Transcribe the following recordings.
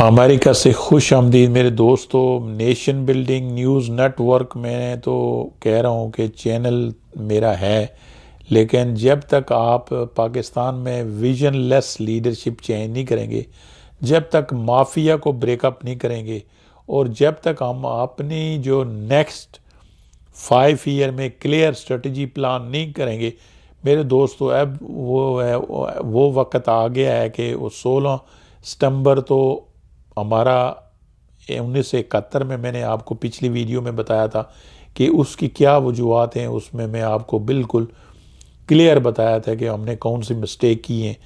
America से खुश आमदीद मेरे दोस्तों नेशन बिल्डिंग न्यूज़ नेटवर्क में तो कह रहा हूँ कि चैनल मेरा है लेकिन जब तक आप पाकिस्तान में विजन लेस लीडरशिप चेंज नहीं करेंगे जब तक माफिया को ब्रेकअप नहीं करेंगे और जब तक हम अपनी जो नेक्स्ट फाइव ईयर में क्लियर स्ट्रेटजी प्लान नहीं करेंगे मेरे दोस्तों अब वो है वो वक्त आ गया है कि वो सोलह सितम्बर तो हमारा उन्नीस सौ इकहत्तर में मैंने आपको पिछली वीडियो में बताया था कि उसकी क्या वजूहत हैं उसमें मैं आपको बिल्कुल क्लियर बताया था कि हमने कौन सी मिस्टेक की हैं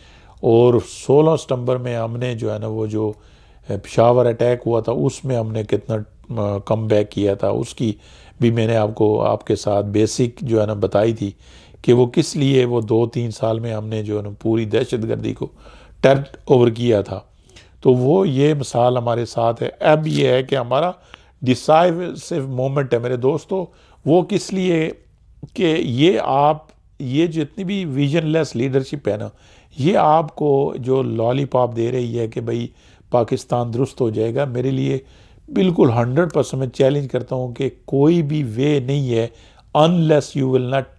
और 16 सितंबर में हमने जो है ना वो जो पिशावर अटैक हुआ था उसमें हमने कितना कम बैक किया था उसकी भी मैंने आपको आपके साथ बेसिक जो है ना बताई थी कि वो किस लिए वो दो तीन साल में हमने जो है ना पूरी दहशत गर्दी को टर्न ओवर किया था तो वो ये मिसाल हमारे साथ है अब ये है कि हमारा डिसाइसिव मोमेंट है मेरे दोस्तों वो किस लिए कि ये आप ये जितनी भी विजनलेस लीडरशिप है ना ये आपको जो लॉलीपॉप दे रही है कि भाई पाकिस्तान दुरुस्त हो जाएगा मेरे लिए बिल्कुल हंड्रेड परसेंट मैं चैलेंज करता हूँ कि कोई भी वे नहीं है unless you will not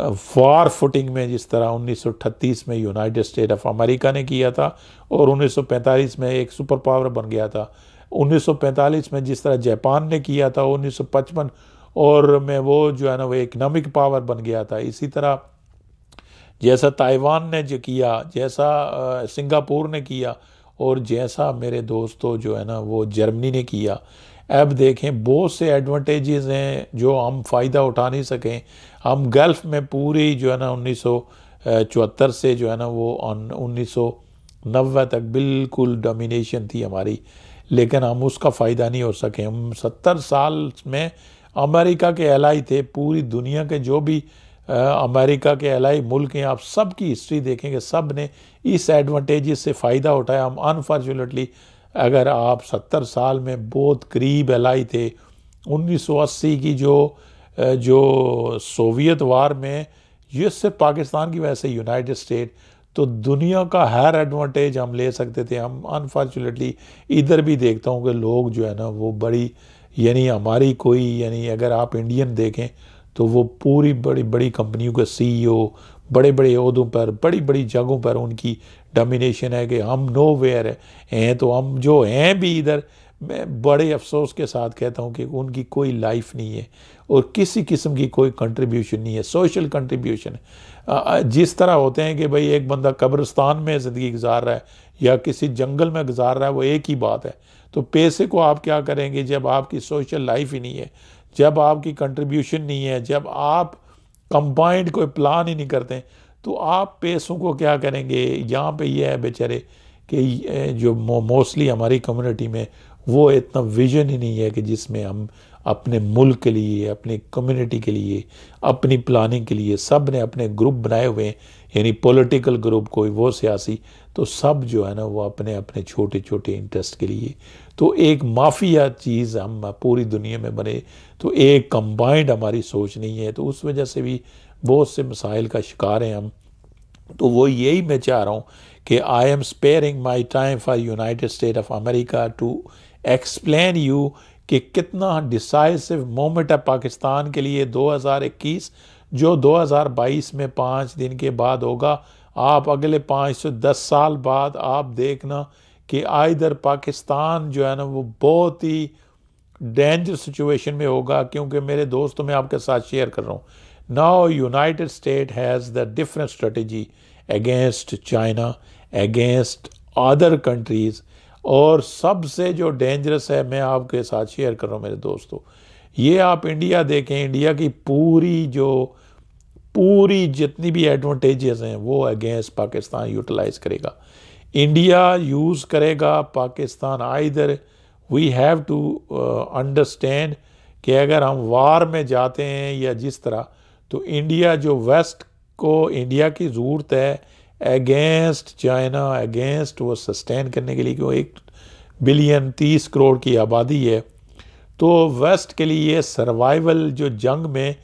war footing में जिस तरह 1938 में यूनाइटेड स्टेट ऑफ अमेरिका ने किया था और 1945 में एक सुपर पावर बन गया था 1945 में जिस तरह जापान ने किया था 1955 और में वो जो है ना वो इकनॉमिक पावर बन गया था इसी तरह जैसा ताइवान ने जो किया जैसा सिंगापुर ने किया और जैसा मेरे दोस्तों जो है ना वो जर्मनी ने किया ऐप देखें बहुत से एडवांटेजेस हैं जो हम फ़ायदा उठा नहीं सकें हम गल्फ़ में पूरी जो है ना उन्नीस चौहत्तर से जो है ना वो उन्नीस सौ तक बिल्कुल डोमिनेशन थी हमारी लेकिन हम उसका फ़ायदा नहीं हो सके हम सत्तर साल में अमेरिका के एलाई थे पूरी दुनिया के जो भी अमेरिका के एलाई मुल्क हैं आप सब की हिस्ट्री देखेंगे सब ने इस एडवांटेज से फ़ायदा उठाया हम अनफॉर्चुनेटली अगर आप सत्तर साल में बहुत करीब एलाई थे 1980 की जो जो सोवियत वार में ये सिर्फ पाकिस्तान की वजह से यूनाइटेड स्टेट तो दुनिया का हर एडवांटेज हम ले सकते थे हम अनफॉर्चुनेटली इधर भी देखता हूँ कि लोग जो है ना वो बड़ी यानी हमारी कोई यानी अगर आप इंडियन देखें तो वो पूरी बड़ी बड़ी कंपनियों के सीईओ बड़े बड़े अहदों पर बड़ी बड़ी जगहों पर उनकी डोमिनेशन है कि हम नो वेयर है हैं तो हम जो हैं भी इधर मैं बड़े अफसोस के साथ कहता हूँ कि उनकी कोई लाइफ नहीं है और किसी किस्म की कोई कंट्रीब्यूशन नहीं है सोशल कंट्रीब्यूशन जिस तरह होते हैं कि भाई एक बंदा कब्रस्तान में ज़िंदगी गुजार रहा है या किसी जंगल में गुजार रहा है वो एक ही बात है तो पैसे को आप क्या करेंगे जब आपकी सोशल लाइफ ही नहीं है जब आपकी कंट्रीब्यूशन नहीं है जब आप कंबाइंड कोई प्लान ही नहीं करते तो आप पैसों को क्या करेंगे यहाँ पे ये है बेचारे कि जो मोस्टली हमारी कम्युनिटी में वो इतना विजन ही नहीं है कि जिसमें हम अपने मुल्क के लिए अपनी कम्युनिटी के लिए अपनी प्लानिंग के लिए सब ने अपने ग्रुप बनाए हुए हैं यानी पॉलिटिकल ग्रुप कोई वो सियासी तो सब जो है ना वो अपने अपने छोटे छोटे इंटरेस्ट के लिए तो एक माफिया चीज़ हम पूरी दुनिया में बने तो एक कंबाइंड हमारी सोच नहीं है तो उस वजह से भी बहुत से मसाइल का शिकार हैं हम तो वो यही मैं चाह रहा हूँ कि I am sparing my time for unite state of America to explain you कि कितना डिसाइसिव मोमेंट है पाकिस्तान के लिए 2021 जो 2022 में पाँच दिन के बाद होगा आप अगले पाँच से दस साल बाद आप देखना कि आइधर पाकिस्तान जो है ना वो बहुत ही डेंजर सिचुएशन में होगा क्योंकि मेरे दोस्तों मैं आपके साथ शेयर कर रहा हूँ now United State has the different strategy against China against other countries और सबसे जो डेंजरस है मैं आपके साथ शेयर कर रहा हूँ मेरे दोस्तों ये आप इंडिया देखें इंडिया की पूरी जो पूरी जितनी भी एडवांटेजेस हैं वो अगेंस्ट पाकिस्तान यूटिलाइज करेगा इंडिया यूज़ करेगा Pakistan either we have to understand कि अगर हम वार में जाते हैं या जिस तरह तो इंडिया जो वेस्ट को इंडिया की ज़रूरत है अगेंस्ट चाइना अगेंस्ट वो सस्टेन करने के लिए क्यों एक बिलियन तीस करोड़ की आबादी है तो वेस्ट के लिए सर्वाइवल जो जंग में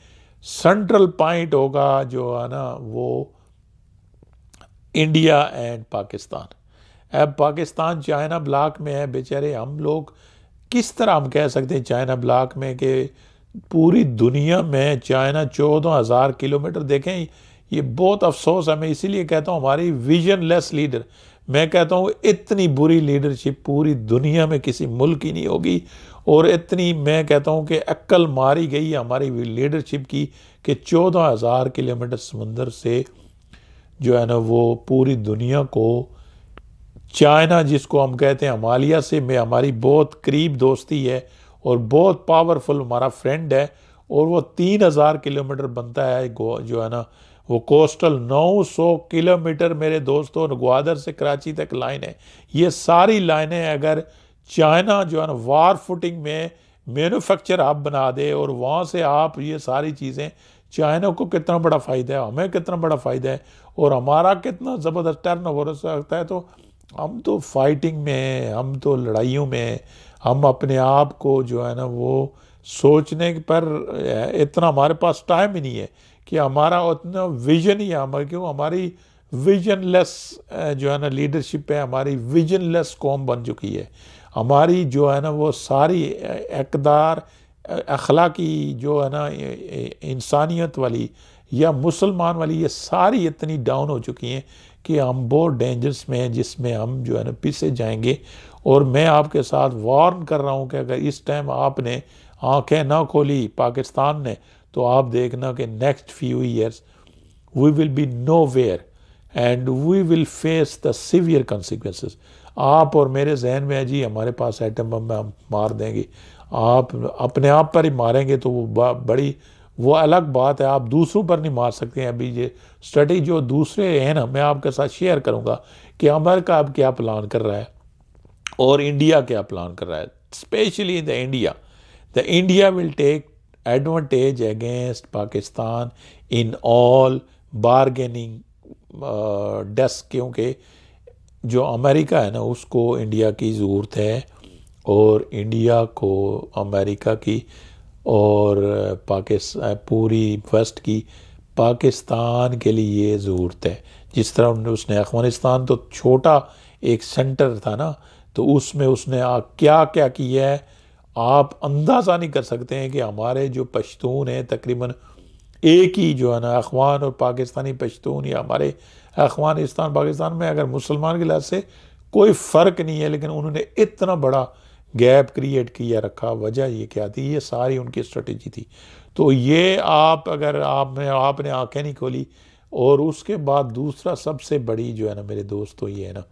सेंट्रल पॉइंट होगा जो है ना वो इंडिया एंड पाकिस्तान अब पाकिस्तान चाइना ब्लाक में है बेचारे हम लोग किस तरह हम कह सकते हैं चाइना ब्लाक में कि पूरी दुनिया में चाइना चौदह हज़ार किलोमीटर देखें ये बहुत अफसोस है मैं इसीलिए कहता हूँ हमारी विजन लेस लीडर मैं कहता हूँ इतनी बुरी लीडरशिप पूरी दुनिया में किसी मुल्क की नहीं होगी और इतनी मैं कहता हूँ कि अक्ल मारी गई हमारी लीडरशिप की कि चौदह हज़ार किलोमीटर समंदर से जो है ना वो पूरी दुनिया को चाइना जिसको हम कहते हैं हमालिया से में हमारी बहुत करीब दोस्ती है और बहुत पावरफुल हमारा फ्रेंड है और वो तीन हज़ार किलोमीटर बनता है जो है ना वो कोस्टल 900 किलोमीटर मेरे दोस्तों ग्वादर से कराची तक लाइन है ये सारी लाइनें अगर चाइना जो है ना वार फुटिंग में मैनुफेक्चर आप बना दे और वहाँ से आप ये सारी चीज़ें चाइना को कितना बड़ा फ़ायदा है हमें कितना बड़ा फ़ायदा है और हमारा कितना ज़बरदस्त टर्न ओवर हो सकता है तो हम तो फाइटिंग में हम तो लड़ाइयों में हम अपने आप को जो है ना वो सोचने पर इतना हमारे पास टाइम ही नहीं है कि हमारा उतना विजन ही है हमारे क्यों हमारी विजन लेस eh, जो है ना लीडरशिप है हमारी विजन लेस कौम बन चुकी है हमारी जो है ना वो सारी एकदार eh, eh, अखलाकी जो है ना इंसानियत वाली या मुसलमान वाली ये सारी इतनी डाउन हो चुकी हैं कि हम बहुत डेंजरस में हैं जिसमें हम जो है ना पीछे जाएंगे और मैं आपके साथ वार्न कर रहा हूँ कि अगर इस टाइम आपने आंखें ना खोली पाकिस्तान ने तो आप देखना कि next few years we will be nowhere and we will face the severe consequence आप और मेरे जहन में है जी हमारे पास एटम बम हम मार देंगे आप अपने आप पर ही मारेंगे तो वो बड़ी वो अलग बात है आप दूसरों पर नहीं मार सकते हैं अभी ये स्टडी जो दूसरे हैं ना मैं आपके साथ शेयर करूँगा कि अमेरिका अब क्या प्लान कर रहा है और इंडिया क्या प्लान कर रहा है specially the India the India will take advantage against Pakistan in all bargaining desk क्योंकि जो अमेरिका है ना उसको इंडिया की ज़रूरत है और इंडिया को अमेरिका की और पाकिस्तान पूरी वेस्ट की पाकिस्तान के लिए ज़रूरत है जिस तरह उसने अफगानिस्तान तो छोटा एक सेंटर था ना तो उसमें उसने आ, क्या क्या किया है आप अंदाज़ा नहीं कर सकते हैं कि हमारे जो पश्तून हैं तकरीबन एक ही जो है ना अखवान और पाकिस्तानी पश्तून या हमारे अफगानिस्तान पाकिस्तान में अगर मुसलमान के लिहाज से कोई फ़र्क नहीं है लेकिन उन्होंने इतना बड़ा गैप क्रिएट किया रखा वजह ये क्या थी ये सारी उनकी स्ट्रेटजी थी तो ये आप अगर आप में आपने आंखें नहीं खोली और उसके बाद दूसरा सबसे बड़ी जो है ना मेरे दोस्त तो ये है ना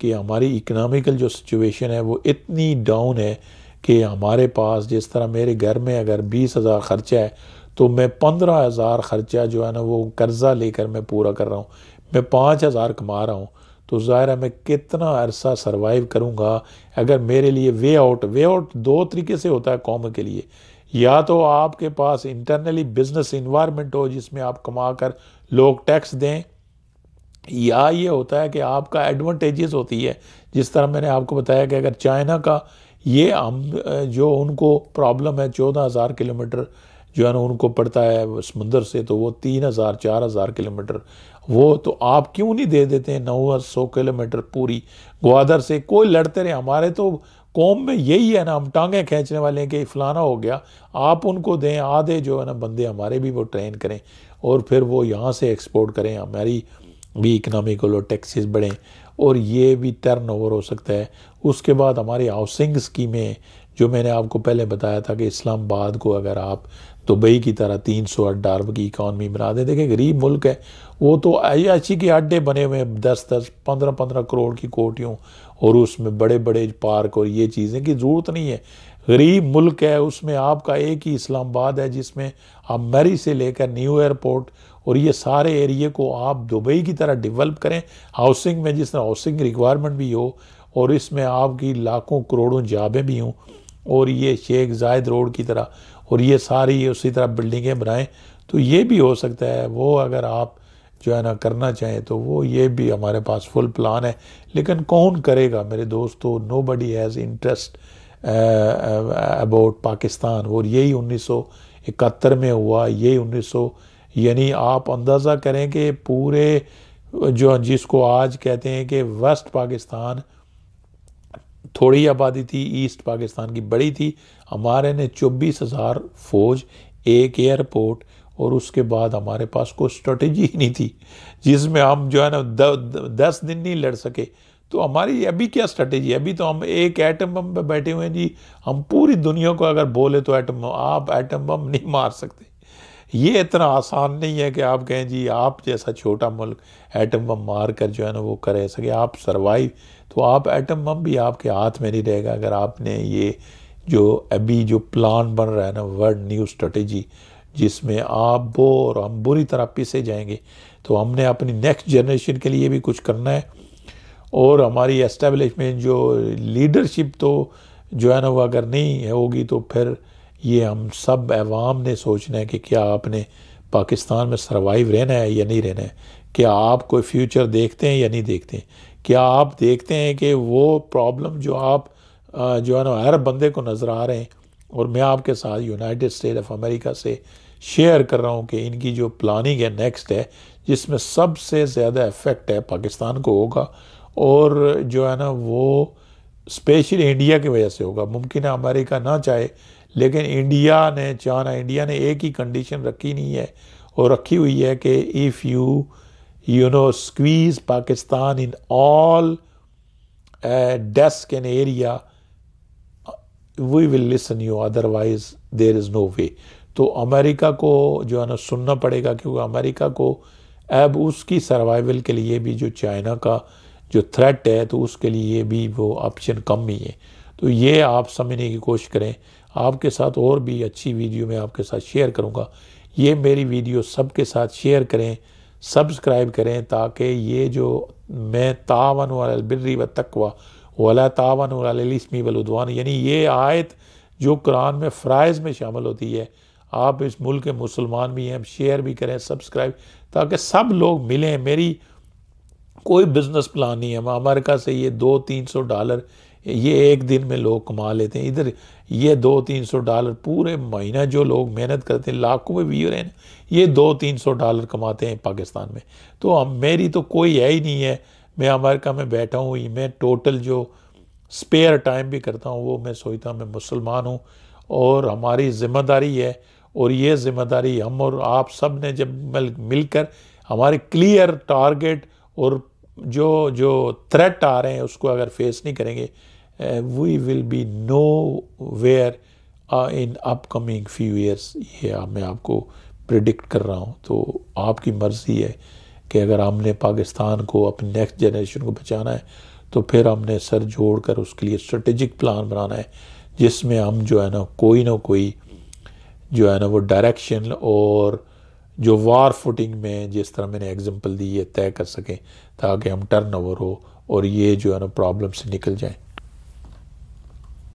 कि हमारी इकनॉमिकल जो सिचुएशन है वो इतनी डाउन है कि हमारे पास जिस तरह मेरे घर में अगर बीस हज़ार ख़र्चा है तो मैं पंद्रह हज़ार ख़र्चा जो है ना वो कर्ज़ा लेकर मैं पूरा कर रहा हूँ मैं पाँच हज़ार कमा रहा हूँ तो ज़ाहिर है मैं कितना अरसा सरवाइव करूँगा अगर मेरे लिए वे आउट वे आउट दो तरीके से होता है कौम के लिए या तो आपके पास इंटरनली बिजनेस इन्वायरमेंट हो जिसमें आप कमा कर लोग टैक्स दें या ये होता है कि आपका एडवांटेजेस होती है जिस तरह मैंने आपको बताया कि अगर चाइना का ये हम जो उनको प्रॉब्लम है चौदह हज़ार किलोमीटर जो है ना उनको पड़ता है समुंदर से तो वो तीन हज़ार चार हज़ार किलोमीटर वो तो आप क्यों नहीं दे देते हैं नौ सौ किलोमीटर पूरी ग्वादर से कोई लड़ते रहे हमारे तो कौम में यही है ना हम टांगें खींचने वाले हैं कि फलाना हो गया आप उनको दें आधे जो है ना बंदे हमारे भी वो ट्रेन करें और फिर वो यहाँ से एक्सपोर्ट करें हमारी भी इकनॉमिकल और टैक्सीज बढ़ें और ये भी टर्न ओवर हो सकता है उसके बाद हमारी हाउसिंग स्कीमें जो मैंने आपको पहले बताया था कि इस्लामाबाद को अगर आप दुबई की तरह तीन सौ अठ डार्ब की इकानमी बना दें देखें गरीब मुल्क है वो तो अयाशी के अड्डे बने हुए हैं दस दस पंद्रह पंद्रह करोड़ की कोटियों और उसमें बड़े बड़े पार्क और ये चीज़ें की ज़रूरत नहीं है गरीब मुल्क है उसमें आपका एक ही इस्लामाबाद है जिसमें आप मेरी से लेकर न्यू एयरपोर्ट और ये सारे एरिए को आप दुबई की तरह डिवेलप करें हाउसिंग में जिस तरह हाउसिंग रिक्वायरमेंट भी हो और इसमें आपकी लाखों करोड़ों जाबें भी हों और ये शेख जायद रोड की तरह और ये सारी उसी तरह बिल्डिंगें बनाएं तो ये भी हो सकता है वो अगर आप जो है ना करना चाहें तो वो ये भी हमारे पास फुल प्लान है लेकिन कौन करेगा मेरे दोस्तों nobody has interest about Pakistan और यही उन्नीस सौ इकहत्तर में हुआ यही उन्नीस सौ यानी आप अंदाज़ा करें कि पूरे जो जिसको आज कहते हैं कि वेस्ट पाकिस्तान थोड़ी आबादी थी ईस्ट पाकिस्तान की बड़ी थी हमारे ने चौबीस हज़ार फौज एक एयरपोर्ट और उसके बाद हमारे पास कोई स्ट्रेटजी ही नहीं थी जिसमें हम जो है ना दस दिन नहीं लड़ सके तो हमारी अभी क्या स्ट्रेटेजी अभी तो हम एक एटम बम पे बैठे हुए हैं जी हम पूरी दुनिया को अगर बोले तो एटम आप एटम बम नहीं मार सकते ये इतना आसान नहीं है कि आप कहें जी आप जैसा छोटा मुल्क एटम बम मार कर जो है ना वो कर सके आप सर्वाइव तो आप एटम बम भी आपके हाथ में नहीं रहेगा अगर आपने ये जो अभी जो प्लान बन रहा है ना वर्ल्ड न्यू स्ट्रेटेजी जिसमें आप वो और हम बुरी तरह पिसे जाएंगे तो हमने अपनी नेक्स्ट जनरेशन के लिए भी कुछ करना है और हमारी एस्टेब्लिशमेंट जो लीडरशिप तो जो है ना वो अगर नहीं होगी तो फिर ये हम सब अवाम ने सोचना है कि क्या आपने पाकिस्तान में सर्वाइव रहना है या नहीं रहना है क्या आप कोई फ्यूचर देखते हैं या नहीं देखते हैं क्या आप देखते हैं कि वो प्रॉब्लम जो आप जो है ना हर बंदे को नज़र आ रहे हैं और मैं आपके साथ यूनाइटेड स्टेट ऑफ अमेरिका से शेयर कर रहा हूँ कि इनकी जो प्लानिंग है नेक्स्ट है जिसमें सबसे ज़्यादा इफ़ेक्ट है पाकिस्तान को होगा और जो है ना वो स्पेशली इंडिया की वजह से होगा मुमकिन है अमेरिका ना चाहे लेकिन इंडिया ने चाहना इंडिया ने एक ही कंडीशन रखी नहीं है और रखी हुई है कि if you you know, squeeze Pakistan in all uh, desk and area, we will listen you, otherwise there is no way. तो अमेरिका को जो है ना सुनना पड़ेगा क्योंकि अमेरिका को अब उसकी सर्वाइवल के लिए भी जो चाइना का जो थ्रेट है तो उसके लिए भी वो ऑप्शन कम ही है तो ये आप समझने की कोशिश करें आपके साथ और भी अच्छी वीडियो मैं आपके साथ शेयर करूँगा ये मेरी वीडियो सबके साथ शेयर करें सब्सक्राइब करें ताकि ये जो मैं तावन बिर्री व तकवा वाला तावन वालमी वलुदवान यानी ये आयत जो कुरान में फ़्राइज़ में शामिल होती है आप इस मुल्क के मुसलमान भी हैं शेयर भी करें सब्सक्राइब ताकि सब लोग मिलें मेरी कोई बिज़नेस प्लान नहीं है अमेरिका से ये दो तीन सौ डॉलर ये एक दिन में लोग कमा लेते हैं इधर ये दो तीन सौ डॉलर पूरे महीना जो लोग मेहनत करते हैं लाखों में व्यूर हैं ये दो तीन सौ डॉलर कमाते हैं पाकिस्तान में तो हम मेरी तो कोई है ही नहीं है मैं अमेरिका में बैठा हूँ मैं टोटल जो स्पेयर टाइम भी करता हूँ वो मैं सोचता हूँ मैं मुसलमान हूँ और हमारी ज़िम्मेदारी है और ये ज़िम्मेदारी हम और आप सब ने जब मिल मिलकर हमारे क्लियर टारगेट और जो जो थ्रेट आ रहे हैं उसको अगर फेस नहीं करेंगे Uh, we will be nowhere in upcoming few years ये मैं आपको प्रिडिक्ट कर रहा हूँ तो आपकी मर्ज़ी है कि अगर हमने पाकिस्तान को अपनी नेक्स्ट जनरेशन को बचाना है तो फिर हमने सर जोड़ कर उसके लिए स्ट्रेटजिक प्लान बनाना है जिसमें हम जो है ना कोई ना कोई जो है ना वो डायरेक्शन और जो वार फुटिंग में जिस तरह मैंने एग्जांपल दी है तय कर सकें ताकि हम टर्न ओवर हो और ये जो है ना प्रॉब्लम से निकल जाएं